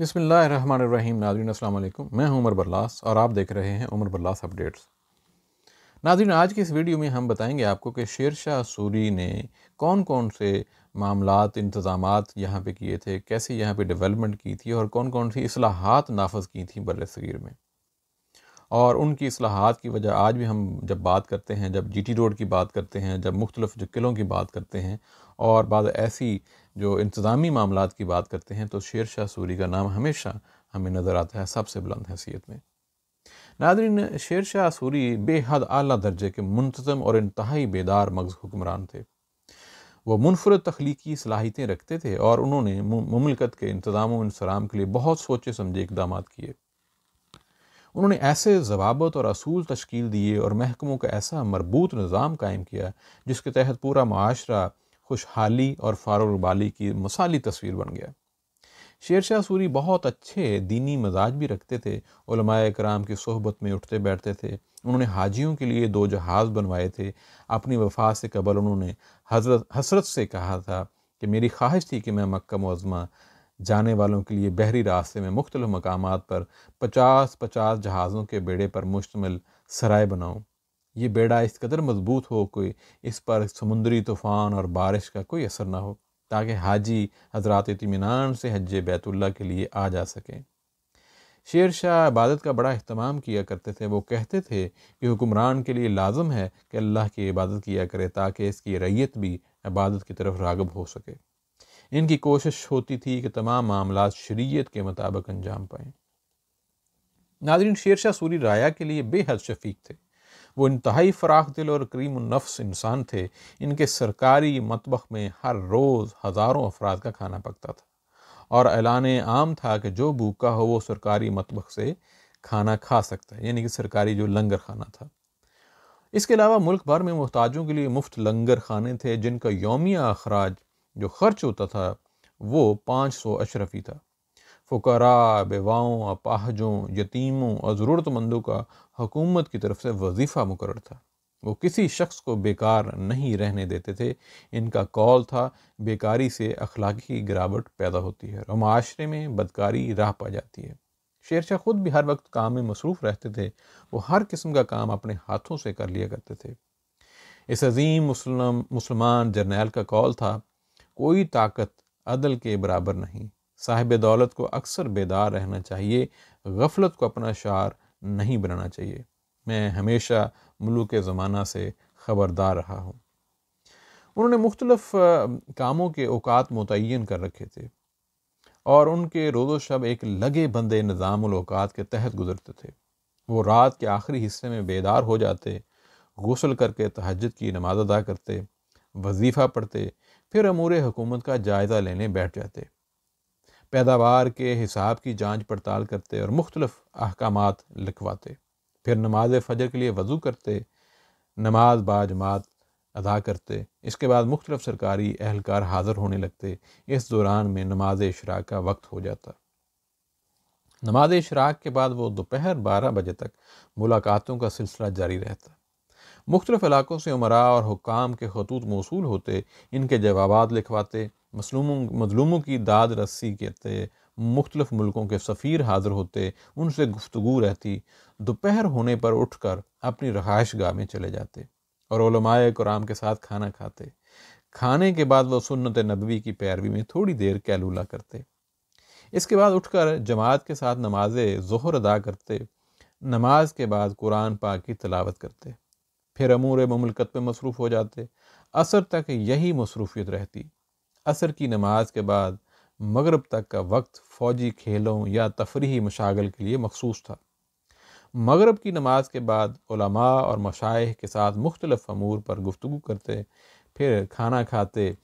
बसमीम नाजरन अल्लाम मैं हूं उमर बरलास और आप देख रहे हैं उमर बरलास अपडेट्स नाजरन आज की इस वीडियो में हम बताएंगे आपको कि शेर शाह सूरी ने कौन कौन से मामला इंतज़ाम यहाँ पर किए थे कैसे यहाँ पर डेवलपमेंट की थी और कौन कौन सी असलाहत नाफज की थी बर सग़ीर में और उनकी असलाहत की वजह आज भी हम जब बात करते हैं जब जी टी रोड की बात करते हैं जब मुख्तलफ़ जो किलों की बात करते हैं और बाद ऐसी जो इंतज़ामी मामला की बात करते हैं तो शेर शाह सूरी का नाम हमेशा हमें नज़र आता है सबसे बुलंद हैसियत में नादरीन शेर शाह सूरी बेहद अली दर्जे के मुंतज़म और इंतहाई बेदार मगज़ हुक्मरान थे वह मुनफर तख्लीकी सलाहितें रखते थे और उन्होंने ममलकत के इंतज़ाम इंसराम के लिए बहुत सोचे समझे इकदाम किए उन्होंने ऐसे जवाबत और असूल तश्कील दिए और महकमों का ऐसा मरबूत निज़ाम कायम किया जिसके तहत पूरा माशरा खुशहाली और फारोबाली की मसाली तस्वीर बन गया शेर शाह सूरी बहुत अच्छे दीनी मजाज भी रखते थे कराम की सोहबत में उठते बैठते थे उन्होंने हाजियों के लिए दो जहाज़ बनवाए थे अपनी वफा से कबल उन्होंने हजरत हसरत से कहा था कि मेरी ख्वाहिश थी कि मैं मक्का मज़मा जाने वालों के लिए बहरी रास्ते में मुख्तल मकाम पर पचास पचास जहाज़ों के बेड़े पर मुश्तमिल सराय बनाऊँ ये बेड़ा इस कदर मजबूत हो कोई इस पर समुद्री तूफ़ान और बारिश का कोई असर ना हो ताकि हाजी हजरात इतमान से हज बैतुल्ला के लिए आ जा सकें शेर शाह इबादत का बड़ा अहतमाम किया करते थे वो कहते थे कि हुक्मरान के लिए लाजम है कि अल्लाह की इबादत किया करे ताकि इसकी रैयत भी इबादत की तरफ रागब हो सके इनकी कोशिश होती थी कि तमाम मामला शरीयत के मुताबिक अंजाम पाएँ नाजरीन शाह सूरी राया के लिए बेहद शफीक थे वो इंतहाई फ़राख दिल और करीम नफ्स इंसान थे इनके सरकारी मतबख में हर रोज़ हज़ारों अफराद का खाना पकता था और ऐलान आम था कि जो भूखा हो वो सरकारी मतबख से खाना खा सकता है यानी कि सरकारी जो लंगर खाना था इसके अलावा मुल्क भर में मोहताजों के लिए मुफ्त लंगर खाने थे जिनका योमिया अखराज जो खर्च होता था वो पाँच सौ अशरफी था फ़ुकरा बेवाओं अपाहजों यतीमों और ज़रूरतमंदों का हुकूमत की तरफ से वजीफ़ा मुकर था वो किसी शख्स को बेकार नहीं रहने देते थे इनका कौल था बेकारी से अखलाकी गिरावट पैदा होती है और माशरे में बदकारी राह पा जाती है शेर शाह खुद भी हर वक्त काम में मसरूफ़ रहते थे वो हर किस्म का काम अपने हाथों से कर लिया करते थे इस अजीम मुसलम मुसलमान जर्नैल का कौल था कोई ताकत अदल के बराबर नहीं साहिब दौलत को अक्सर बेदार रहना चाहिए गफलत को अपना शार नहीं बनाना चाहिए मैं हमेशा के ज़माना से ख़बरदार रहा हूँ उन्होंने मुख्तलफ़ कामों के अवात मुतन कर रखे थे और उनके रोज़ो शब एक लगे बंदे निज़ामत के तहत गुजरते थे वो रात के आखिरी हिस्से में बेदार हो जाते गसल करके तहजद की नमाज अदा करते वजीफ़ा पढ़ते फिर अमूर हुकूमत का जायज़ा लेने बैठ जाते पैदावार के हिसाब की जांच पड़ताल करते और मुख्तलफ अहकाम लिखवाते फिर नमाज फजर के लिए वज़ू करते नमाज बाजमात अदा करते इसके बाद मुख्तलफ सरकारी अहलकार हाज़िर होने लगते इस दौरान में नमाज इशराक का वक्त हो जाता नमाज इशराक के बाद वो दोपहर बारह बजे तक मुलाकातों का सिलसिला जारी रहता मुख्तलफ इलाक़ों से उमरा और हुकाम के खतूत मौसू होते इनके जवाब लिखवाते मसलूमों मजलूमों की दाद रस्सी करते मुख्तलफ़ मुल्कों के सफ़ीर हाज़िर होते उनसे गुफ्तु रहती दोपहर होने पर उठ कर अपनी रहाइश गाह में चले जाते और कुराम के साथ खाना खाते खाने के बाद वह सुनत नबवी की पैरवी में थोड़ी देर कैलूला करते इसके बाद उठ कर जमात के साथ नमाज जहर अदा करते नमाज के बाद कुरान पा की तलावत करते फिर अमूर ममलकत पर मसरूफ़ हो जाते असर तक यही मसरूफियत रहती असर की नमाज के बाद मगरब तक का वक्त फ़ौजी खेलों या तफरी मशागल के लिए मखसूस था मगरब की नमाज के बाद उलमा और मशाइ के साथ मुख्तलफ़ अमूर पर गुफ्तु करते फिर खाना खाते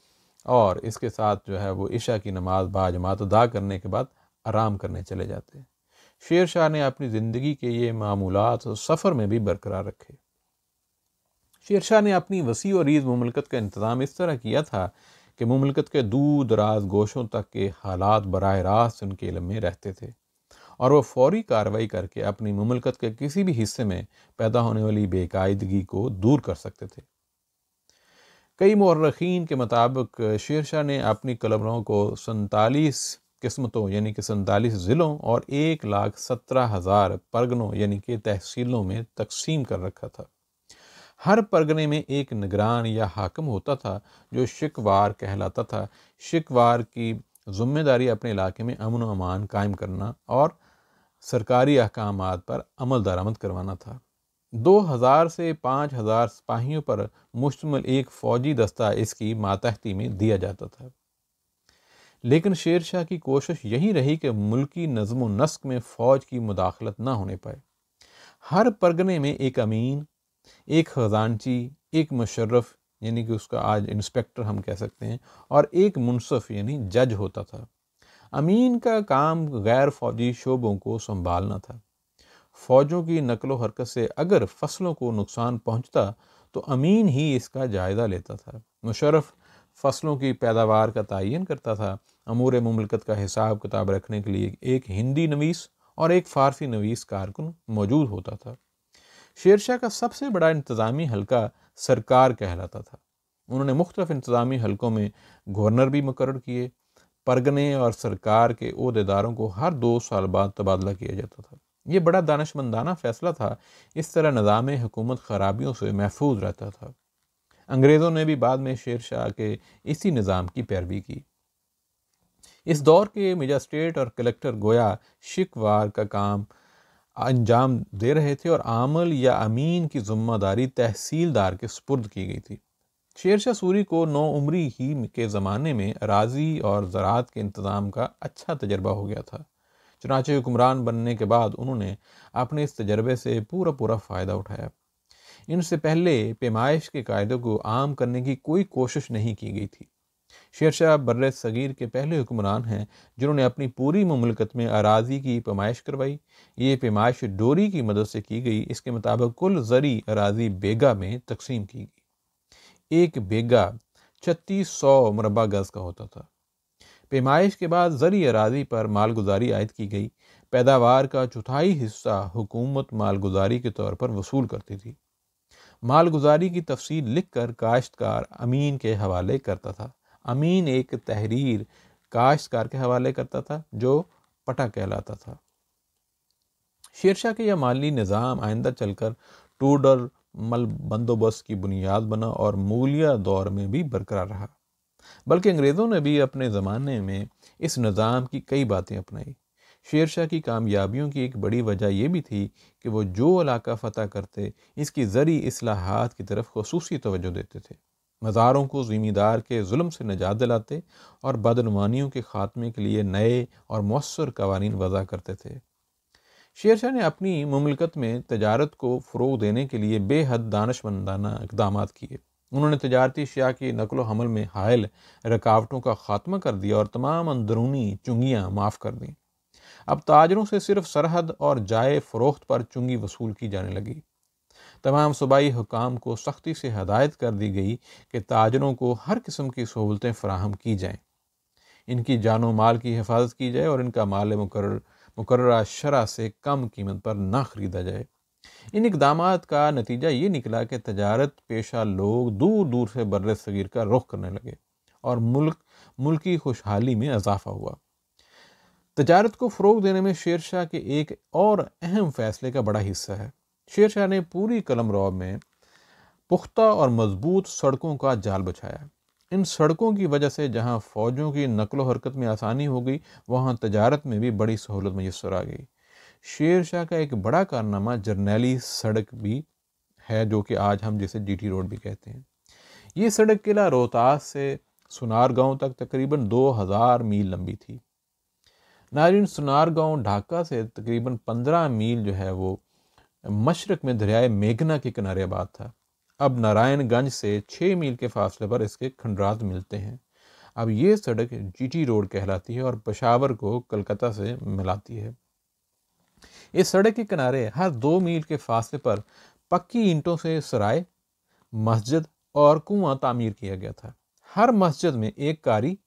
और इसके साथ जो है वो इशा की नमाज बाजमात अदा करने के बाद आराम करने चले जाते शेर शाह ने अपनी ज़िंदगी के ये मामूलत सफ़र में भी बरकरार रखे शेर शाह ने अपनी वसी और रीज ममलकत का इंतज़ाम इस तरह किया था कि ममलकत के दूर दराज गोशों तक के हालात बरह रास्त उनके इलम में रहते थे और वह फौरी कार्रवाई करके अपनी ममलकत के किसी भी हिस्से में पैदा होने वाली बेकायदगी को दूर कर सकते थे कई मौरखीन के मुताबिक शेरशाह ने अपनी कलमरों को सैतालीस किस्मतों यानी कि सैतालीस ज़िलों और एक लाख सत्रह हज़ार परगनों यानी कि तहसीलों में तकसीम कर रखा था हर परगने में एक निगरान या हाकम होता था जो शिकवार कहलाता था शिकवार की ज़िम्मेदारी अपने इलाके में अमन व अमान कायम करना और सरकारी अहकाम पर अमल दरामद करवाना था दो हज़ार से पाँच हज़ार सिपाहियों पर मुश्तमल एक फ़ौजी दस्ता इसकी मातहती में दिया जाता था लेकिन शेर शाह की कोशिश यही रही कि मुल्की नज़म नस्क में फ़ौज की मुदाखलत ना होने पाए हर परगने में एक अमीन एक खजानची एक मुशर्रफ यानी कि उसका आज इंस्पेक्टर हम कह सकते हैं और एक मुनसफ यानी जज होता था अमीन का काम गैर फौजी शोबों को संभालना था फौजों की नकलो हरकत से अगर फसलों को नुकसान पहुंचता तो अमीन ही इसका जायज़ा लेता था मुशरफ फसलों की पैदावार का तयन करता था अमूर ममलकत का हिसाब किताब रखने के लिए एक हिंदी नवीस और एक फ़ारसी नवीस कारकुन मौजूद होता था शेरशाह का सबसे बड़ा इंतज़ामी हलका सरकार कहलाता था उन्होंने मुख्तफ इंतज़ामी हलकों में गवर्नर भी मुकर किए परगने और सरकार के अहदेदारों को हर दो साल बाद तबादला किया जाता था ये बड़ा दानशमंदाना फ़ैसला था इस तरह निज़ाम हुकूमत ख़राबियों से महफूज रहता था अंग्रेज़ों ने भी बाद में शेर शाह के इसी निज़ाम की पैरवी की इस दौर के मजस्ट्रेट और कलेक्टर गोया शिकवार का काम अंजाम दे रहे थे और आमल या अमीन की ज़िम्मेदारी तहसीलदार के सुपुर्द की गई थी शेरशाह सूरी को नौ उम्री ही के ज़माने में राजी और ज़रात के इंतज़ाम का अच्छा तजर्बा हो गया था चुनाचे हुक्मरान बनने के बाद उन्होंने अपने इस तजर्बे से पूरा पूरा फ़ायदा उठाया इनसे पहले पेमाइश के कायदों को आम करने की कोई कोशिश नहीं की गई थी शाह बर्र सगीर के पहले हुक्मरान हैं जिन्होंने अपनी पूरी ममलकत में अराजी की पैमाइश करवाई ये पैमाइश डोरी की मदद से की गई इसके मुताबिक कुल जरी अराजी बेगा में तकसीम की गई एक बेगा छत्तीस सौ मरबा गज़ का होता था पैमाइश के बाद जरी अराजी पर मालगुजारी आयद की गई पैदावार का चौथाई हिस्सा हुकूमत मालगुजारी के तौर पर वसूल करती थी मालगुजारी की तफसील लिख कर काश्तकार अमीन के हवाले करता था अमीन एक तहरीर काश्तकार के हवाले करता था जो पटा कहलाता था शेरशाह के यह माली निज़ाम आइंदा चलकर टूड और मल बंदोबस्त की बुनियाद बना और मूलिया दौर में भी बरकरार रहा बल्कि अंग्रेज़ों ने भी अपने ज़माने में इस निज़ाम की कई बातें अपनाई शेरशाह की कामयाबियों की एक बड़ी वजह यह भी थी कि वो जो इलाका फ़तह करते इसकी जरिए असलाहत की तरफ खसूस तोज्जो देते थे मज़ारों को ज़िमीदार के जुल्म से निजात दिलाते और बदनमानियों के ख़ात्मे के लिए नए और मौसर कवानीन वज़ा करते थे शेर शाह ने अपनी ममलकत में तजारत को फ़रोग देने के लिए बेहद दानशमंदाना इकदाम किए उन्होंने तजारती शिया की नकल हमल में हायल रकावटों का खात्मा कर दिया और तमाम अंदरूनी चुंगियाँ माफ़ कर दीं अब ताजरों से सिर्फ सरहद और जाए फ़रोख्त पर चुंगी वसूल की जाने लगी तमाम सूबाई हुकाम को सख्ती से हदायत कर दी गई कि ताजरों को हर किस्म की सहूलतें फ्राहम की जाएँ इनकी जानो माल की हिफाजत की जाए और इनका माल मुकर मुकर शरा से कम कीमत पर ना ख़रीदा जाए इन इकदाम का नतीजा ये निकला कि तजारत पेशा लोग दूर दूर से बर सगीर का रुख करने लगे और मुल्क मुल्की खुशहाली में इजाफा हुआ तजारत को फ़रोग देने में शेर शाह के एक और अहम फैसले का बड़ा हिस्सा है शेर शाह ने पूरी कलम रॉ में पुख्ता और मजबूत सड़कों का जाल बिछाया इन सड़कों की वजह से जहाँ फ़ौजों की नकल हरकत में आसानी हो गई वहाँ तजारत में भी बड़ी सहूलत मैसर आ गई शेर शाह का एक बड़ा कारनामा जरनैली सड़क भी है जो कि आज हम जिसे जीटी रोड भी कहते हैं ये सड़क किला रोहतास से सुनार गांव तक तकरीबन 2000 मील लंबी थी नाजिन सुनार गांव ढाका से तकरीबन 15 मील जो है वो मशरक में दरियाए मेघना के किनारे आबाद था अब नारायणगंज से छः मील के फासले पर इसके खंडरात मिलते हैं अब ये सड़क जीटी रोड कहलाती है और पशावर को कलकत्ता से मिलाती है इस सड़क के किनारे हर दो मील के फासले पर पक्की ईंटों से सराय मस्जिद और कुआं तामीर किया गया था हर मस्जिद में एक कारी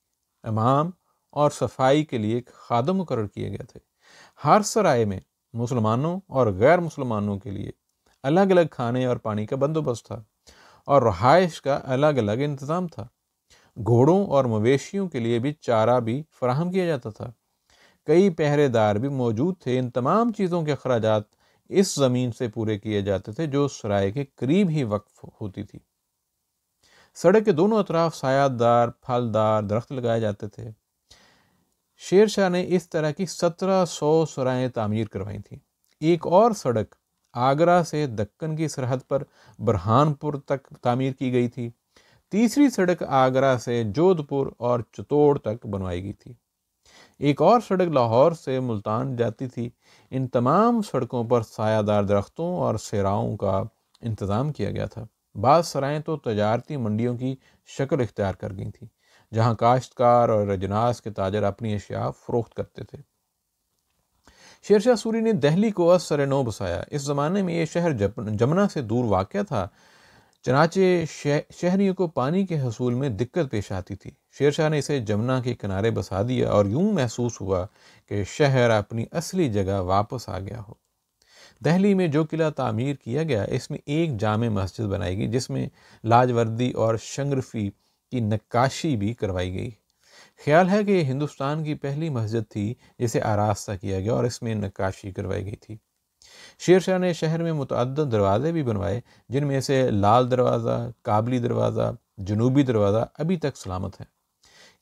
इमाम और सफाई के लिए खादम मुकर किए गए थे हर सराय में मुसलमानों और गैर मुसलमानों के लिए अलग अलग खाने और पानी का बंदोबस्त था और रहाइश का अलग अलग इंतज़ाम था घोड़ों और मवेशियों के लिए भी चारा भी फराहम किया जाता था कई पहरेदार भी मौजूद थे इन तमाम चीज़ों के अखराज इस ज़मीन से पूरे किए जाते थे जो सराय के करीब ही वक्फ होती थी सड़क के दोनों अतराफ सायादार फलदार दरख्त लगाए जाते थे शेर शाह ने इस तरह की सत्रह सौ सराएँ तामीर करवाई थी एक और सड़क आगरा से दक्कन की सरहद पर बरहानपुर तक तामीर की गई थी तीसरी सड़क आगरा से जोधपुर और चित्तौड़ तक बनवाई गई थी एक और सड़क लाहौर से मुल्तान जाती थी इन तमाम सड़कों पर सायादार दरख्तों और सराओं का इंतज़ाम किया गया था बाद सराएँ तो तजारती मंडियों की शक्ल इख्तियार कर गई थी जहाँ काश्तकार और रजनास के ताजर अपनी अशिया फ़रोख्त करते थे शेरशाह सूरी ने दहली को असर नो बसाया इस ज़माने में ये शहर जमुना से दूर वाक़ था चनाचे शह, शहरियों को पानी के हसूल में दिक्कत पेश आती थी शेरशाह ने इसे जमुना के किनारे बसा दिया और यूं महसूस हुआ कि शहर अपनी असली जगह वापस आ गया हो दहली में जो किला तामीर किया गया इसमें एक जाम मस्जिद बनाई गई जिसमें लाजवर्दी और शंगरफी की नक्काशी भी करवाई गई ख्याल है कि हिंदुस्तान की पहली मस्जिद थी जिसे आरास्ता किया गया और इसमें नक्काशी करवाई गई थी शेर शाह ने शहर में मुतद दरवाज़े भी बनवाए जिनमें से लाल दरवाज़ा काबली दरवाज़ा जनूबी दरवाज़ा अभी तक सलामत है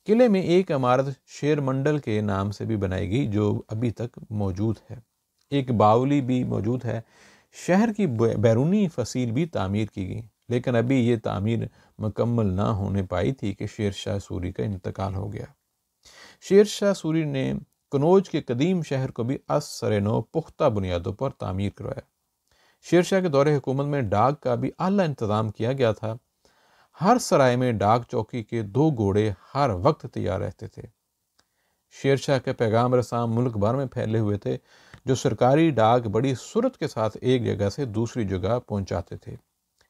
किले में एक इमारत शेर मंडल के नाम से भी बनाई गई जो अभी तक मौजूद है एक बावली भी मौजूद है शहर की बैरूनी फसील भी तामीर की गई लेकिन अभी ये तामीर मुकम्मल ना होने पाई थी कि शेर शाह सूरी का इंतकाल हो गया शेर शाह सूरी ने कनौज के कदीम शहर को भी असर नो पुख्ता बुनियादों पर तामीर करवाया शेर शाह के दौरे हुकूमत में डाक का भी अला इंतज़ाम किया गया था हर सराय में डाक चौकी के दो घोड़े हर वक्त तैयार रहते थे शेर शाह के पैगाम रसाम मुल्क भर में फैले हुए थे जो सरकारी डाक बड़ी सूरत के साथ एक जगह से दूसरी जगह पहुंचाते थे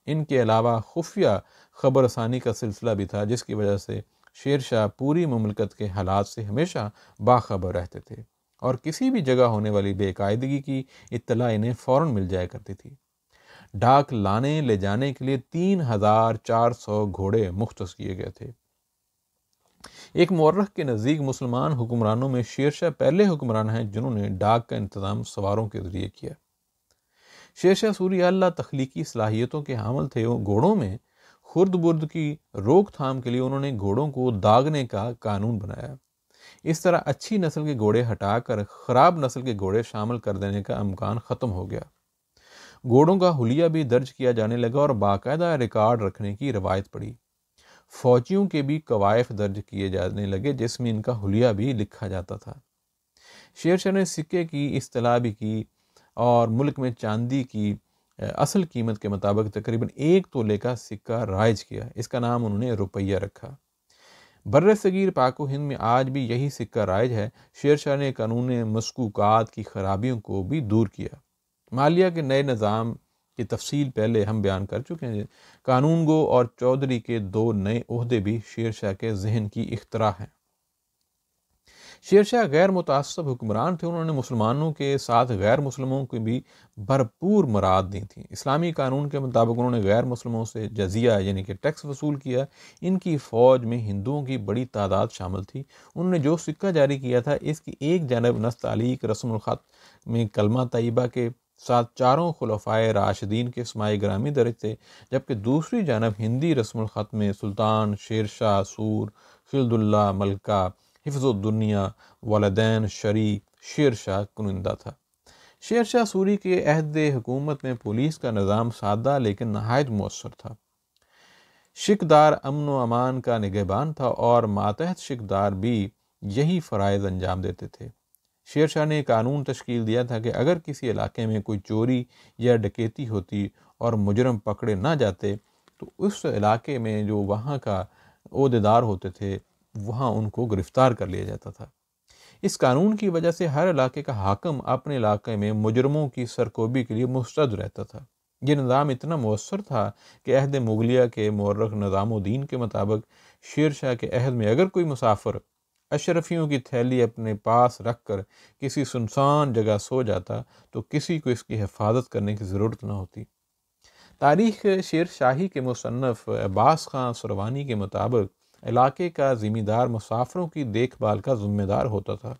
इनके अलावा खुफिया खबरसानी का सिलसिला भी था जिसकी वजह से शेर शाह पूरी ममलकत के हालात से हमेशा बाखबर रहते थे और किसी भी जगह होने वाली बेकायदगी की इतला इन्हें फ़ौर मिल जाया करती थी डाक लाने ले जाने के लिए तीन हज़ार चार सौ घोड़े मुख्त किए गए थे एक मौरख के नज़दीक मुसलमान हुक्मरानों में शेरशाह पहले हुक्मरान हैं जिन्होंने डाक का इंतज़ाम सवारों के ज़रिए किया शेषा सूरी अल्लाह तख्लीकी सलाहियतों के हामल थे घोड़ों में खुर्द बुर्द की रोकथाम के लिए उन्होंने घोड़ों को दागने का कानून बनाया इस तरह अच्छी नस्ल के घोड़े हटाकर ख़राब नस्ल के घोड़े शामिल कर देने का अमकान ख़त्म हो गया घोड़ों का हुलिया भी दर्ज किया जाने लगा और बाकायदा रिकॉर्ड रखने की रवायत पड़ी फौजियों के भी कवायफ दर्ज किए जाने लगे जिसमें इनका हुलिया भी लिखा जाता था शेरशाह ने सिक्के की इस्तलाह भी की और मुल्क में चांदी की असल कीमत के मुताबिक तकरीबन एक तोले का सिक्का राइज किया इसका नाम उन्होंने रुपया रखा बर्र सगीर पाको हिंद में आज भी यही सिक्का राइज है शेर शाह ने कानून मस्कूकात की खराबियों को भी दूर किया मालिया के नए निज़ाम की तफसील पहले हम बयान कर चुके हैं कानून गो और चौधरी के दो नए अहदे भी शेर शाह के जहन की इख्तरा हैं शेरशाह गैर मुतासब हुक्मरान थे उन्होंने मुसलमानों के साथ गैर मुसलमों की भी भरपूर मराद दी थी इस्लामी कानून के मुताबिक उन्होंने गैर मुसलमों से जजिया यानी कि टैक्स वसूल किया इनकी फ़ौज में हिंदुओं की बड़ी तादाद शामिल थी उन्होंने जो सिक्का जारी किया था इसकी एक जानब नस्त तालीक रस्मखत में कलमा तयबा के साथ चारों खलफ़ाए राशदीन के समाई ग्रामी दर्ज थे जबकि दूसरी जानब हिंदी रस्म में सुल्तान शेरशाह सूर खिलदुल्ला मलका हिफ्ज़ दुनिया वालदेन शरी शेर शाह कुनिंदा था शेर शाह सूरी के अहद हुकूमत में पुलिस का निज़ाम सादा लेकिन नहायत मौसर था शिकदार अमन व अमान का निगहबान था और मातहत शिकदार भी यही फ़रज़ अंजाम देते थे शेर शाह ने कानून तश्कील दिया था कि अगर किसी इलाके में कोई चोरी या डकैती होती और मुजरम पकड़े ना जाते तो उस इलाके में जो वहाँ का अहदेदार होते थे वहाँ उनको गिरफ्तार कर लिया जाता था इस कानून की वजह से हर इलाके का हाकम अपने इलाके में मुजरमों की सरकोबी के लिए मुस्तद रहता था यह निज़ाम इतना मौसर था कि अहद मुगलिया के मौरख निज़ामुद्दीन के मुताबिक शेर शाह के अहद में अगर कोई मुसाफिर अशरफियों की थैली अपने पास रख कर किसी सुनसान जगह सो जाता तो किसी को इसकी हिफाजत करने की ज़रूरत न होती तारीख़ शेर शाही के मुसनफ़ अब्बास खां सुरवानी के मुताबिक इलाके का ज़िम्मेदार मुसाफरों की देखभाल का ज़िम्मेदार होता था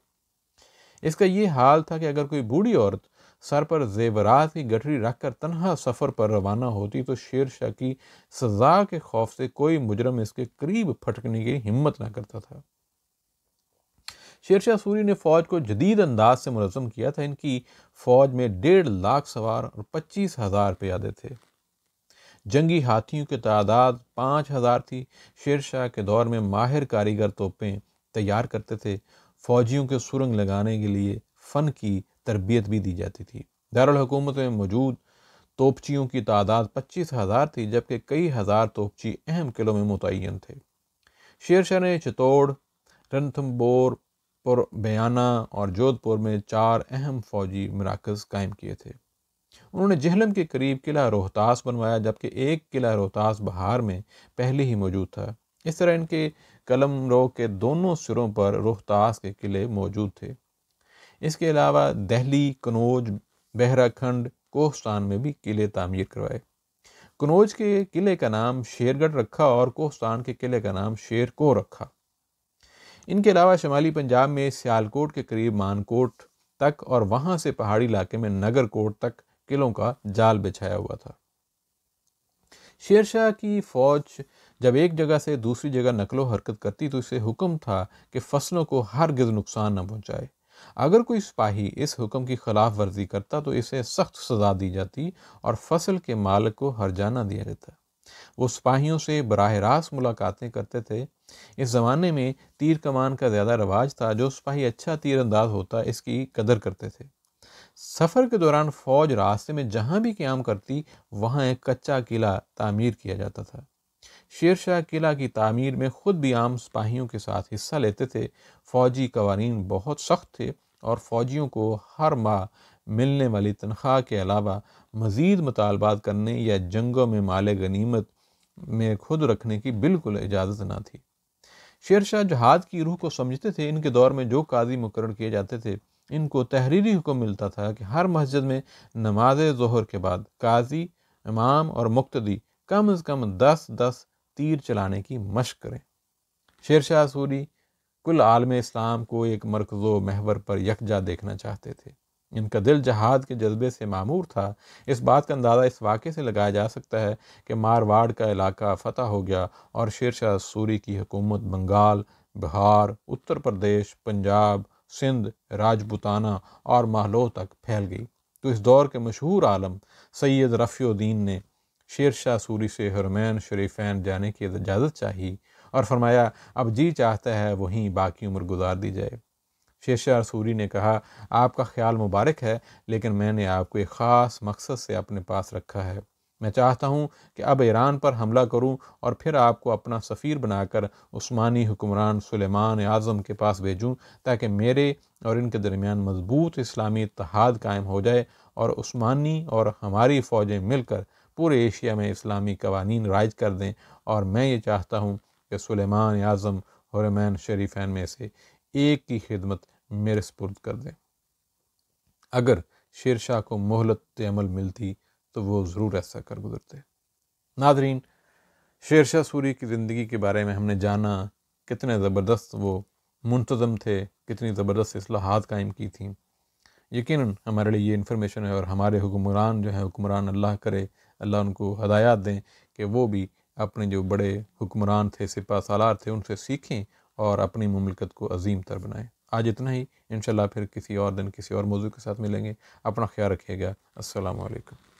इसका ये हाल था कि अगर कोई बूढ़ी औरत सर पर जेवरात की गठरी रख कर तनहा सफ़र पर रवाना होती तो शेर शाह की सजा के खौफ से कोई मुजरम इसके करीब फटकने की हिम्मत ना करता था शेर शाह सूरी ने फौज को जदीद अंदाज से मुनम किया था इनकी फौज में डेढ़ लाख सवार और पच्चीस हज़ार प्यादे थे जंगी हाथियों की तादाद पाँच हज़ार थी शेरशाह के दौर में माहिर कारीगर तोपें तैयार करते थे फौजियों के सुरंग लगाने के लिए फ़न की तरबियत भी दी जाती थी दारकूमत में मौजूद तोपचियों की तादाद पच्चीस हज़ार थी जबकि कई हज़ार तोपची अहम किलों में मुतन थे शेरशाह ने चित्तौड़ रनथम्बोर और बयाना और जोधपुर में चार अहम फौजी मराकज़ कायम किए थे उन्होंने जहलम के करीब किला रोहतास बनवाया जबकि एक किला रोहतास बहार में पहले ही मौजूद था इस तरह इनके कलम रो के दोनों सिरों पर रोहतास के किले मौजूद थे इसके अलावा दहली कनौज बहराखंड कोहस्तान में भी किले तामीर करवाए कनौज के किले का नाम शेरगढ़ रखा और कोहस्तान के किले का नाम शेर को रखा इनके अलावा शमाली पंजाब में सियालकोट के करीब मानकोट तक और वहाँ से पहाड़ी इलाके में नगरकोट तक किलों का जाल बिछाया हुआ था शेरशाह की फौज जब एक जगह से दूसरी जगह नकलो हरकत करती तो इसे हुक्म था कि फसलों को हर गिर नुकसान न पहुंचाए अगर कोई सिपाही इस हुक्म की खिलाफ वर्जी करता तो इसे सख्त सजा दी जाती और फसल के मालिक को हरजाना दिया जाता वो सिपाहियों से बरह रास्त मुलाकातें करते थे इस ज़माने में तीर कमान का ज़्यादा रवाज था जो सिपाही अच्छा तीर अंदाज होता इसकी कदर करते थे सफ़र के दौरान फ़ौज रास्ते में जहाँ भी क्याम करती वहाँ एक कच्चा किला तामीर किया जाता था शेर शाह किला की तामीर में ख़ुद भी आम सिपाहियों के साथ हिस्सा लेते थे फ़ौजी कवानीन बहुत सख्त थे और फ़ौजियों को हर माह मिलने वाली तनख्वाह के अलावा मज़ीद मुतालबात करने या जंगों में माले गनीमत में खुद रखने की बिल्कुल इजाज़त ना थी शेर शाह जहाद की रूह को समझते थे इनके दौर में जो काजी मुकर किए जाते थे इनको तहरीरी हुक्म मिलता था कि हर मस्जिद में नमाज जहर के बाद काजी इमाम और मुक्तदी कम अज़ कम दस दस तीर चलाने की मशक करें शेर शाह सूरी कुल आलम इस्लाम को एक मरकज़ महवर पर यकजा देखना चाहते थे इनका दिल जहाद के जज्बे से मामूर था इस बात का अंदाज़ा इस वाक़े से लगाया जा सकता है कि मारवाड़ का इलाका फ़तह हो गया और शेर शाह सूरी की हुकूमत बंगाल बिहार उत्तर प्रदेश पंजाब सिंध राजपुताना और महलो तक फैल गई तो इस दौर के मशहूर आलम सैयद रफ़ीद्दीन ने शेर शाह सूरी से हरमैन शरीफैन जाने की इजाज़त चाही और फरमाया अब जी चाहता है वहीं बाकी उम्र गुजार दी जाए शेर शाह सूरी ने कहा आपका ख्याल मुबारक है लेकिन मैंने आपको एक ख़ास मकसद से अपने पास रखा है मैं चाहता हूं कि अब ईरान पर हमला करूं और फिर आपको अपना सफ़ीर बनाकर उस्मानी हुक्मरान सुलेमान आज़म के पास भेजूं ताकि मेरे और इनके दरमियान मजबूत इस्लामी इतिहाद कायम हो जाए और उस्मानी और हमारी फ़ौजें मिलकर पूरे एशिया में इस्लामी कवानीन राइज कर दें और मैं ये चाहता हूँ कि सुलेमान आज़म हरमैन शरीफान में से एक की खिदमत मेरे सपुर्द कर दें अगर शेरशाह को मोहलत अमल मिलती तो वो ज़रूर ऐसा कर गुजरते नादरीन शाह सूरी की ज़िंदगी के बारे में हमने जाना कितने ज़बरदस्त वो मुंतज़म थे कितनी ज़बरदस्त असलाहत कायम की थी यकीन हमारे लिए ये इन्फॉर्मेशन है और हमारे हुक्मरान जो है हुक्मरान अल्लाह करे अल्लाह उनको हदायत दें कि वो भी अपने जो बड़े हुक्मरान थे सिपा सालार थे उनसे सीखें और अपनी ममलकत को अजीम तर बनाएँ आज इतना ही इन फिर किसी और दिन किसी और मौजू के साथ मिलेंगे अपना ख्याल रखिएगा असलकम